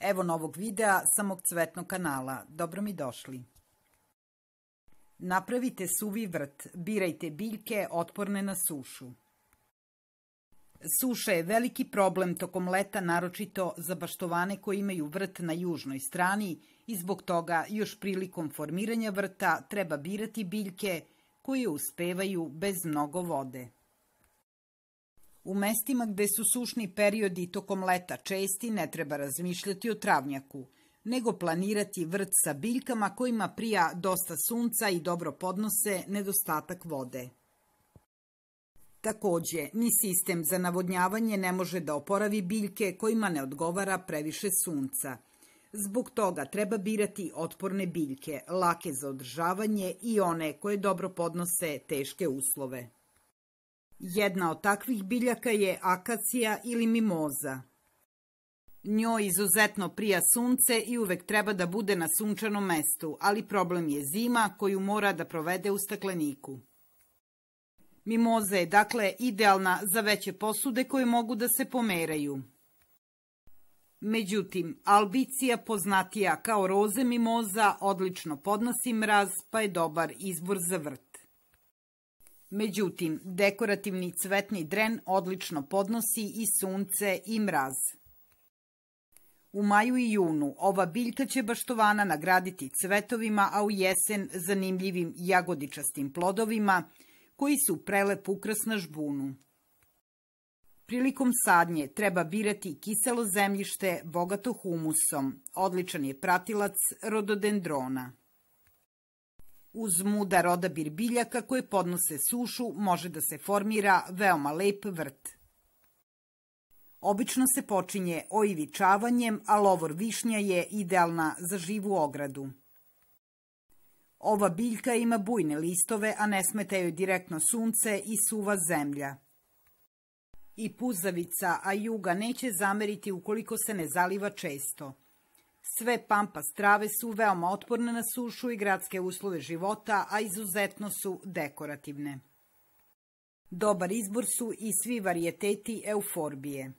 Evo novog videa sa mog cvetnog kanala. Dobro mi došli. Napravite suvi vrt, birajte biljke otporne na sušu. Suša je veliki problem tokom leta, naročito za baštovane koji imaju vrt na južnoj strani i zbog toga još prilikom formiranja vrta treba birati biljke koje uspevaju bez mnogo vode. U mestima gde su sušni periodi tokom leta česti ne treba razmišljati o travnjaku, nego planirati vrt sa biljkama kojima prija dosta sunca i dobro podnose nedostatak vode. Takođe, ni sistem za navodnjavanje ne može da oporavi biljke kojima ne odgovara previše sunca. Zbog toga treba birati otporne biljke, lake za održavanje i one koje dobro podnose teške uslove. Jedna od takvih biljaka je akacija ili mimoza. Njoj izuzetno prija sunce i uvek treba da bude na sunčanom mestu, ali problem je zima koju mora da provede u stakleniku. Mimoza je dakle idealna za veće posude koje mogu da se pomeraju. Međutim, albicija poznatija kao roze mimoza odlično podnosi mraz, pa je dobar izbor za vrt. Međutim, dekorativni cvetni dren odlično podnosi i sunce i mraz. U maju i junu ova biljka će baštovana nagraditi cvetovima, a u jesen zanimljivim jagodičastim plodovima, koji su prelep ukras na žbunu. Prilikom sadnje treba birati kiselo zemljište bogato humusom. Odličan je pratilac rododendrona. Uz mudar odabir biljaka koje podnose sušu može da se formira veoma lep vrt. Obično se počinje oivičavanjem, a lovor višnja je idealna za živu ogradu. Ova biljka ima bujne listove, a ne smetaju direktno sunce i suva zemlja. I puzavica, a juga neće zameriti ukoliko se ne zaliva često. Sve pampa strave su veoma otporne na sušu i gradske uslove života, a izuzetno su dekorativne. Dobar izbor su i svi varijeteti euforbije.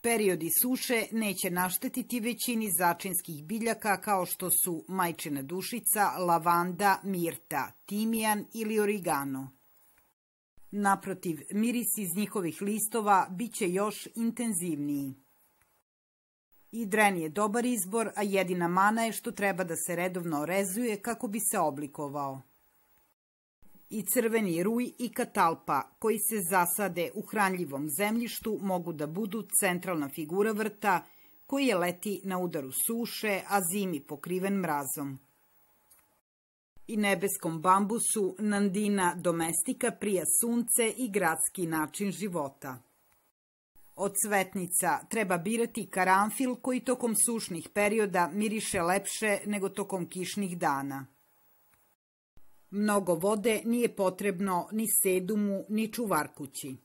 Periodi suše neće naštetiti većini začinskih biljaka kao što su majčina dušica, lavanda, mirta, timijan ili origano. Naprotiv, miris iz njihovih listova biće još intenzivniji. I dren je dobar izbor, a jedina mana je što treba da se redovno orezuje kako bi se oblikovao. I crveni ruj i katalpa, koji se zasade u hranljivom zemljištu, mogu da budu centralna figura vrta, koji je leti na udaru suše, a zimi pokriven mrazom. I nebeskom bambusu Nandina domestika prija sunce i gradski način života. Od cvetnica treba birati karanfil koji tokom sušnih perioda miriše lepše nego tokom kišnih dana. Mnogo vode nije potrebno ni sedumu, ni čuvarkući.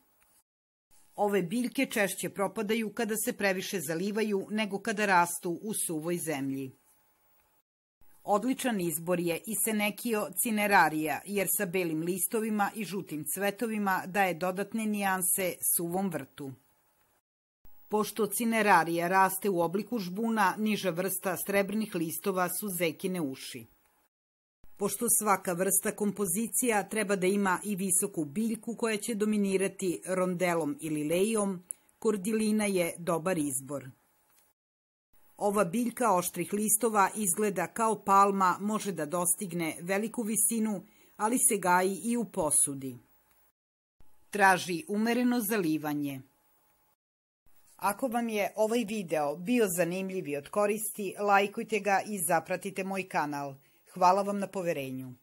Ove biljke češće propadaju kada se previše zalivaju nego kada rastu u suvoj zemlji. Odličan izbor je i senekio cinerarija, jer sa belim listovima i žutim cvetovima daje dodatne nijanse suvom vrtu. Pošto cinerarija raste u obliku žbuna, niža vrsta srebrnih listova su zekine uši. Pošto svaka vrsta kompozicija treba da ima i visoku biljku koja će dominirati rondelom ili lejom, kordilina je dobar izbor. Ova biljka oštrih listova izgleda kao palma, može da dostigne veliku visinu, ali se gaji i u posudi. Traži umereno zalivanje. Ako vam je ovaj video bio zanimljiv i od koristi, lajkujte ga i zapratite moj kanal. Hvala vam na poverenju.